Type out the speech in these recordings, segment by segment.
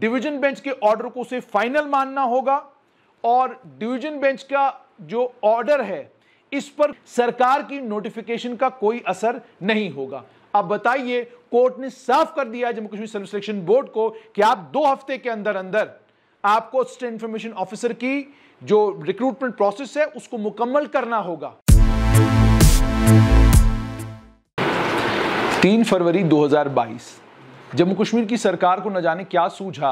division bench के order को उसे फाइनल मानना होगा और डिवीजन बेंच का जो ऑर्डर है इस पर सरकार की नोटिफिकेशन का कोई असर नहीं होगा अब बताइए कोर्ट ने साफ कर दिया Jammu Kashmir service selection board को कि आप दो हफ्ते के अंदर अंदर आपको स्टेट इंफॉर्मेशन ऑफिसर की जो रिक्रूटमेंट प्रोसेस है उसको मुकम्मल करना होगा तीन फरवरी 2022 जम्मू कश्मीर की सरकार को न जाने क्या सूझा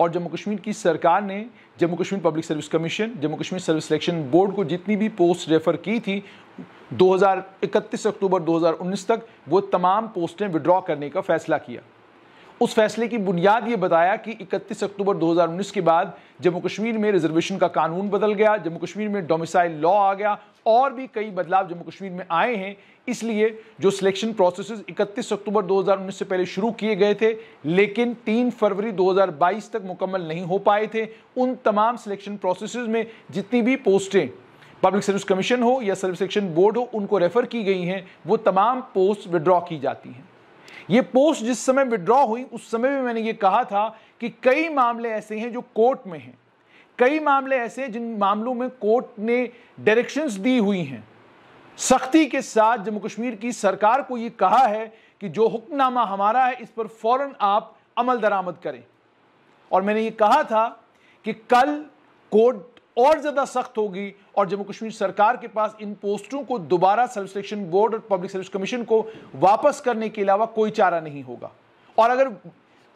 और जम्मू कश्मीर की सरकार ने Jammu Kashmir public service commission Jammu Kashmir service selection board को जितनी भी पोस्ट रेफर की थी 2031 अक्टूबर 2019 तक वो तमाम पोस्टें विड्रॉ करने का फैसला किया उस फैसले की बुनियाद ये बताया कि 31 अक्टूबर 2019 के बाद जम्मू कश्मीर में रिजर्वेशन का कानून बदल गया जम्मू कश्मीर में डोमिसाइल लॉ आ गया और भी कई बदलाव जम्मू कश्मीर में आए हैं इसलिए जो सिलेक्शन प्रोसेस 31 अक्टूबर 2019 से पहले शुरू किए गए थे लेकिन 3 फरवरी 2022 तक मुकम्मल नहीं हो पाए थे उन तमाम सिलेक्शन प्रोसेस में जितनी भी पोस्टें पब्लिक सर्विस कमीशन हो या सर्विस सिलेक्शन बोर्ड हो उनको रेफर की गई हैं वो तमाम पोस्ट विड्रॉ की जाती हैं ये पोस्ट जिस समय विड्रॉ हुई उस समय भी मैंने ये कहा था कि कई मामले ऐसे हैं जो कोर्ट में हैं कई मामले ऐसे हैं जिन मामलों में कोर्ट ने डायरेक्शंस दी हुई हैं सख्ती के साथ जम्मू कश्मीर की सरकार को ये कहा है कि जो हुक्मनामा हमारा है इस पर फौरन आप अमल दरामद करें और मैंने ये कहा था कि कल कोर्ट और ज़्यादा सख्त होगी और जम्मू कश्मीर सरकार के पास इन पोस्टों को दोबारा सर्विस सिलेक्शन बोर्ड और पब्लिक सर्विस कमीशन को वापस करने के अलावा कोई चारा नहीं होगा और अगर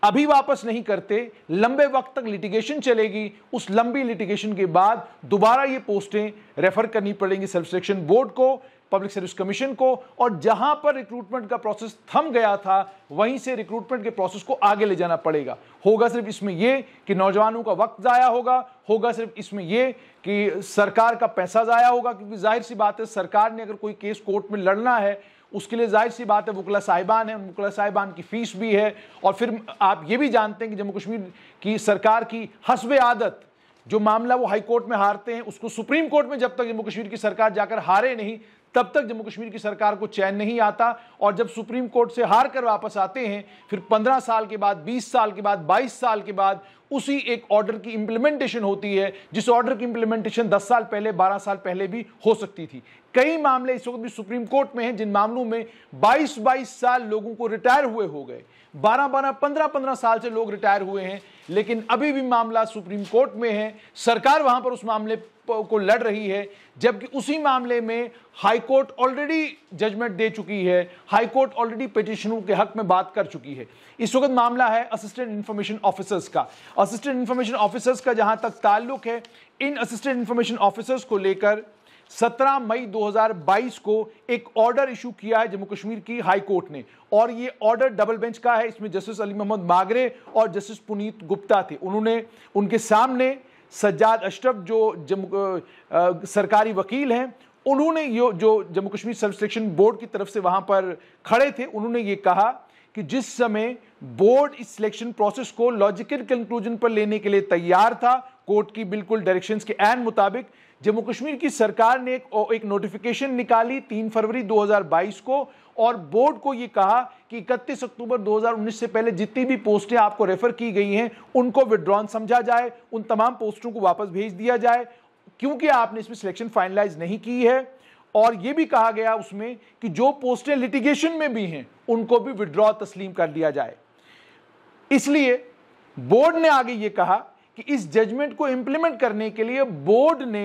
अभी वापस नहीं करते लंबे वक्त तक लिटिगेशन चलेगी उस लंबी लिटिगेशन के बाद दोबारा ये पोस्टें रेफर करनी पड़ेंगी सर्विस सिलेक्शन बोर्ड को पब्लिक सर्विस कमीशन को और जहां पर रिक्रूटमेंट का प्रोसेस थम गया था वहीं से रिक्रूटमेंट के प्रोसेस को आगे ले जाना पड़ेगा होगा सिर्फ इसमें यह कि नौजवानों का वक्त ज़ाया होगा होगा सिर्फ इसमें यह कि सरकार का पैसा ज़ाया होगा क्योंकि जाहिर सी बात है सरकार ने अगर कोई केस कोर्ट में लड़ना है उसके लिए जाहिर सी बात है वकला साहिबान है वकला साहिबान की फीस भी है और फिर आप ये भी जानते हैं कि जम्मू कश्मीर की सरकार की हसब आदत जो मामला वो हाई कोर्ट में हारते हैं उसको सुप्रीम कोर्ट में जब तक जम्मू कश्मीर की सरकार जाकर हारे नहीं तब तक जम्मू कश्मीर की सरकार को चैन नहीं आता और जब सुप्रीम कोर्ट से हार कर वापस आते हैं फिर 15 साल के बाद 20 साल के बाद 22 साल के बाद उसी एक ऑर्डर की इंप्लीमेंटेशन होती है जिस ऑर्डर की इंप्लीमेंटेशन 10 साल पहले 12 साल पहले भी हो सकती थी कई मामले इस वक्त भी सुप्रीम कोर्ट में हैं जिन मामलों में 22 22 साल लोगों को रिटायर हुए हो गए 12 12 15 15 साल से लोग रिटायर हुए हैं लेकिन अभी भी मामला सुप्रीम कोर्ट में है सरकार वहां पर उस मामले को लड़ रही है जबकि उसी मामले में हाईकोर्ट ऑलरेडी जजमेंट दे चुकी है हाईकोर्ट ऑलरेडी पिटिशनों के हक में बात कर चुकी है इस वक्त मामला है असिस्टेंट इंफॉर्मेशन ऑफिसर्स का असिस्टेंट इन्फॉर्मेशन ऑफिसर्स का जहां तक ताल्लुक है इन असिस्टेंट इन्फॉर्मेशन ऑफिसर्स को लेकर 17 मई 2022 को एक ऑर्डर इशू किया है जम्मू कश्मीर की हाई कोर्ट ने और ये ऑर्डर डबल बेंच का है इसमें जस्टिस अली मोहम्मद मागरे और जस्टिस पुनीत गुप्ता थे उन्होंने उनके सामने सज्जाद अशरफ जो जम्मू सरकारी वकील हैं उन्होंने यो जो Jammu Kashmir service selection board की तरफ से वहां पर खड़े थे उन्होंने ये कहा कि जिस समय बोर्ड इस सिलेक्शन प्रोसेस को लॉजिकल कंक्लूजन पर लेने के लिए तैयार था कोर्ट की बिल्कुल डायरेक्शंस के एन मुताबिक जम्मू कश्मीर की सरकार ने एक, एक नोटिफिकेशन निकाली 3 फरवरी 2022 को और बोर्ड को यह कहा कि 31 अक्टूबर 2019 से पहले जितनी भी पोस्टें आपको रेफर की गई हैं उनको विड्रॉन समझा जाए उन तमाम पोस्टों को वापस भेज दिया जाए क्योंकि आपने इसमें सिलेक्शन फाइनलाइज नहीं की है और यह भी कहा गया उसमें कि जो पोस्टें लिटिगेशन में भी हैं उनको भी विड्रॉ तस्लीम कर लिया जाए इसलिए बोर्ड ने आगे ये कहा कि इस जजमेंट को इंप्लीमेंट करने के लिए बोर्ड ने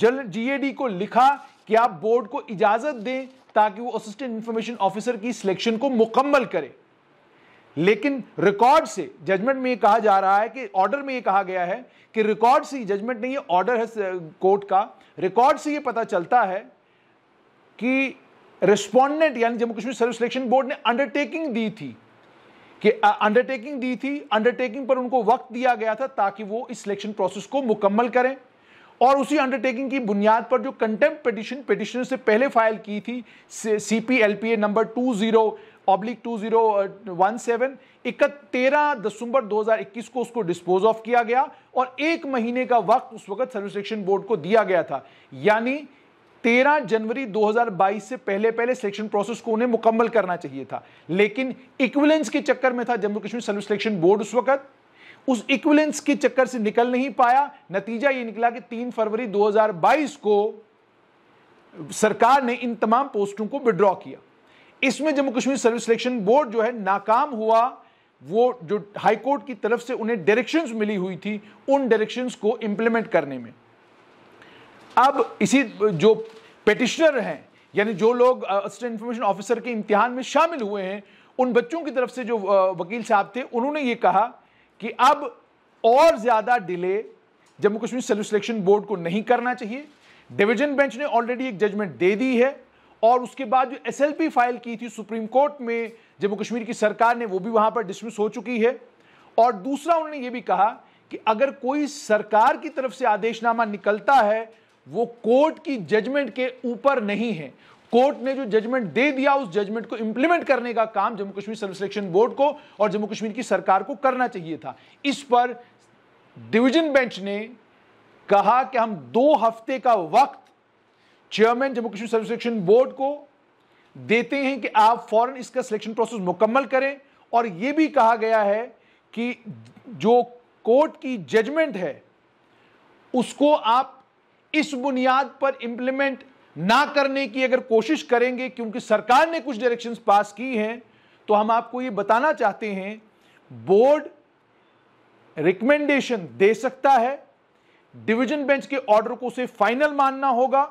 जल जीएडी को लिखा कि आप बोर्ड को इजाजत दें ताकि वो असिस्टेंट इंफॉर्मेशन ऑफिसर की सिलेक्शन को मुकम्मल करे लेकिन रिकॉर्ड से जजमेंट में ये कहा जा रहा है कि ऑर्डर में ये कहा गया है कि रिकॉर्ड से जजमेंट नहीं है ऑर्डर है कोर्ट का रिकॉर्ड से ये पता चलता है कि रिस्पॉन्डेंट यानी Jammu Kashmir service selection board ने अंडरटेकिंग दी थी कि अंडरटेकिंग दी थी अंडरटेकिंग पर उनको वक्त दिया गया था ताकि वो इस सिलेक्शन प्रोसेस को मुकम्मल करें और उसी अंडरटेकिंग की बुनियाद पर जो कंटेम पिटिशन पिटिशन से पहले फाइल की थी C P L P A number two zero oblique two zero one seven तेरह दिसंबर दो हजार इक्कीस को उसको डिस्पोज ऑफ किया गया और एक महीने का वक्त उस वक्त सर्विस सेक्शन बोर्ड को दिया गया था यानी तेरह जनवरी 2022 से पहले पहले सिलेक्शन प्रोसेस को उन्हें मुकम्मल करना चाहिए था लेकिन इक्विलेंस के चक्कर में था Jammu Kashmir service selection board उस वक्त उस इक्विलेंस के चक्कर से निकल नहीं पाया नतीजा ये निकला कि 3 फरवरी 2022 को सरकार ने इन तमाम पोस्टों को विड्रॉ किया इसमें Jammu Kashmir service selection board जो है नाकाम हुआ वो जो हाईकोर्ट की तरफ से उन्हें डायरेक्शंस मिली हुई थी उन डायरेक्शंस को इंप्लीमेंट करने में अब इसी जो पेटिशनर हैं यानी जो लोग असिस्टेंट इंफॉर्मेशन ऑफिसर के इम्तिहान में शामिल हुए हैं उन बच्चों की तरफ से जो वकील साहब थे उन्होंने ये कहा कि अब और ज़्यादा delay Jammu Kashmir self selection board को नहीं करना चाहिए डिवीजन बेंच ने ऑलरेडी एक जजमेंट दे दी है और उसके बाद जो एस फाइल की थी सुप्रीम कोर्ट में जम्मू कश्मीर की सरकार ने वो भी वहां पर डिसमिस हो चुकी है और दूसरा उन्होंने ये भी कहा कि अगर कोई सरकार की तरफ से आदेशनामा निकलता है वो कोर्ट की जजमेंट के ऊपर नहीं है कोर्ट ने जो जजमेंट दे दिया उस जजमेंट को इंप्लीमेंट करने का काम Jammu Kashmir service selection board को और जम्मू कश्मीर की सरकार को करना चाहिए था इस पर डिवीजन बेंच ने कहा कि हम दो हफ्ते का वक्त chairman Jammu Kashmir service selection board को देते हैं कि आप फौरन इसका सिलेक्शन प्रोसेस मुकम्मल करें और यह भी कहा गया है कि जो कोर्ट की जजमेंट है उसको आप इस बुनियाद पर इंप्लीमेंट ना करने की अगर कोशिश करेंगे क्योंकि सरकार ने कुछ डायरेक्शन पास की हैं तो हम आपको ये बताना चाहते हैं बोर्ड रिकमेंडेशन दे सकता है डिवीजन बेंच के ऑर्डर को उसे फाइनल मानना होगा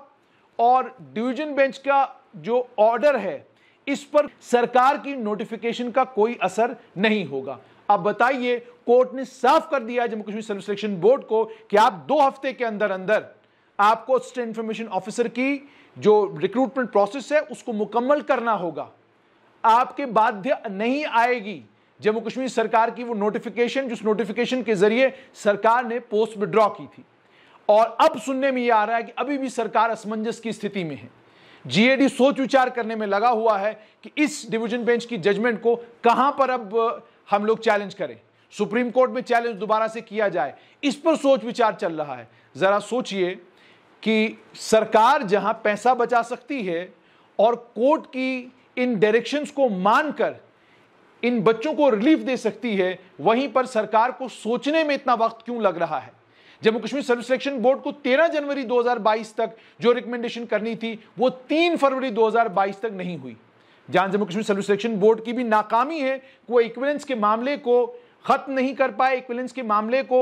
और डिवीजन बेंच का जो ऑर्डर है इस पर सरकार की नोटिफिकेशन का कोई असर नहीं होगा अब बताइए कोर्ट ने साफ कर दिया Jammu Kashmir service selection board को कि आप दो हफ्ते के अंदर अंदर आपको असिस्टेंट इन्फॉर्मेशन ऑफिसर की जो रिक्रूटमेंट प्रोसेस है उसको मुकम्मल करना होगा आपके बाध्य नहीं आएगी जम्मू कश्मीर सरकार की वो नोटिफिकेशन जिस नोटिफिकेशन के जरिए सरकार ने पोस्ट विड्रॉ की थी और अब सुनने में ये आ रहा है कि अभी भी सरकार असमंजस की स्थिति में है जीएडी सोच विचार करने में लगा हुआ है कि इस डिवीजन बेंच की जजमेंट को कहां पर अब हम लोग चैलेंज करें सुप्रीम कोर्ट में चैलेंज दोबारा से किया जाए इस पर सोच विचार चल रहा है जरा सोचिए कि सरकार जहां पैसा बचा सकती है और कोर्ट की इन डायरेक्शंस को मानकर इन बच्चों को रिलीफ दे सकती है वहीं पर सरकार को सोचने में इतना वक्त क्यों लग रहा है Jammu Kashmir service selection board को 13 जनवरी 2022 तक जो रिकमेंडेशन करनी थी वो 3 फरवरी 2022 तक नहीं हुई जहां Jammu Kashmir service selection board की भी नाकामी है वो इक्विलेंस के मामले को खत्म नहीं कर पाए इक्विलेंस के मामले को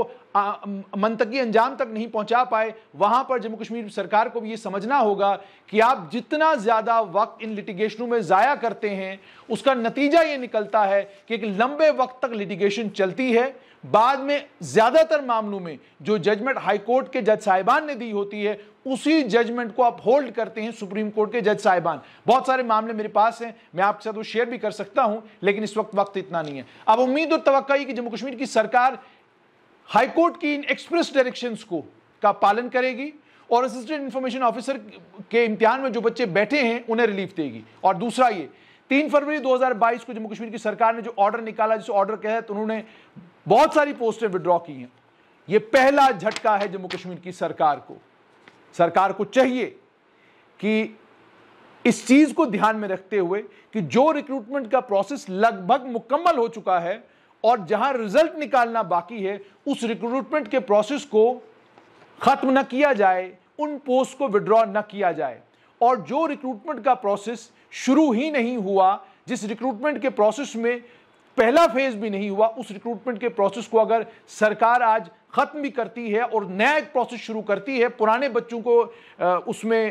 मंतकी अंजाम तक नहीं पहुंचा पाए वहां पर जम्मू कश्मीर सरकार को भी यह समझना होगा कि आप जितना ज्यादा वक्त इन लिटिगेशनों में जाया करते हैं उसका नतीजा यह निकलता है कि एक लंबे वक्त तक लिटिगेशन चलती है बाद में ज़्यादातर मामलों में जो जजमेंट हाई कोर्ट के जज साहिबान ने दी होती है उसी जजमेंट को आप होल्ड करते हैं सुप्रीम कोर्ट के जज साहिबान बहुत सारे मामले मेरे पास हैं मैं आपके साथ वो शेयर भी कर सकता हूं लेकिन इस वक्त वक्त इतना नहीं है अब उम्मीद और तो कि जम्मू कश्मीर की सरकार हाईकोर्ट की इन एक्सप्रेस डायरेक्शन को का पालन करेगी और असिस्टेंट इंफॉर्मेशन ऑफिसर के इम्तिहान में जो बच्चे बैठे हैं उन्हें रिलीफ देगी और दूसरा ये तीन फरवरी 2022 को जम्मू कश्मीर की सरकार ने जो ऑर्डर निकाला जिस ऑर्डर के तहत उन्होंने बहुत सारी पोस्टें विड्रॉ की हैं यह पहला झटका है जम्मू कश्मीर की सरकार को सरकार को चाहिए कि इस चीज को ध्यान में रखते हुए कि जो रिक्रूटमेंट का प्रोसेस लगभग मुकम्मल हो चुका है और जहां रिजल्ट निकालना बाकी है उस रिक्रूटमेंट के प्रोसेस को खत्म न किया जाए उन पोस्ट को विड्रॉ न किया जाए और जो रिक्रूटमेंट का प्रोसेस शुरू ही नहीं हुआ जिस रिक्रूटमेंट के प्रोसेस में पहला फेज भी नहीं हुआ उस रिक्रूटमेंट के प्रोसेस को अगर सरकार आज खत्म भी करती है और नया एक प्रोसेस शुरू करती है पुराने बच्चों को उसमें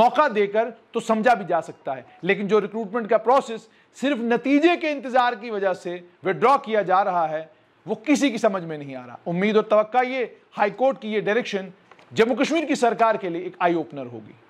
मौका देकर तो समझा भी जा सकता है लेकिन जो रिक्रूटमेंट का प्रोसेस सिर्फ नतीजे के इंतजार की वजह से विड्रॉ किया जा रहा है वो किसी की समझ में नहीं आ रहा उम्मीद और तवक्का ये हाईकोर्ट की ये डायरेक्शन जम्मू कश्मीर की सरकार के लिए एक आई ओपनर होगी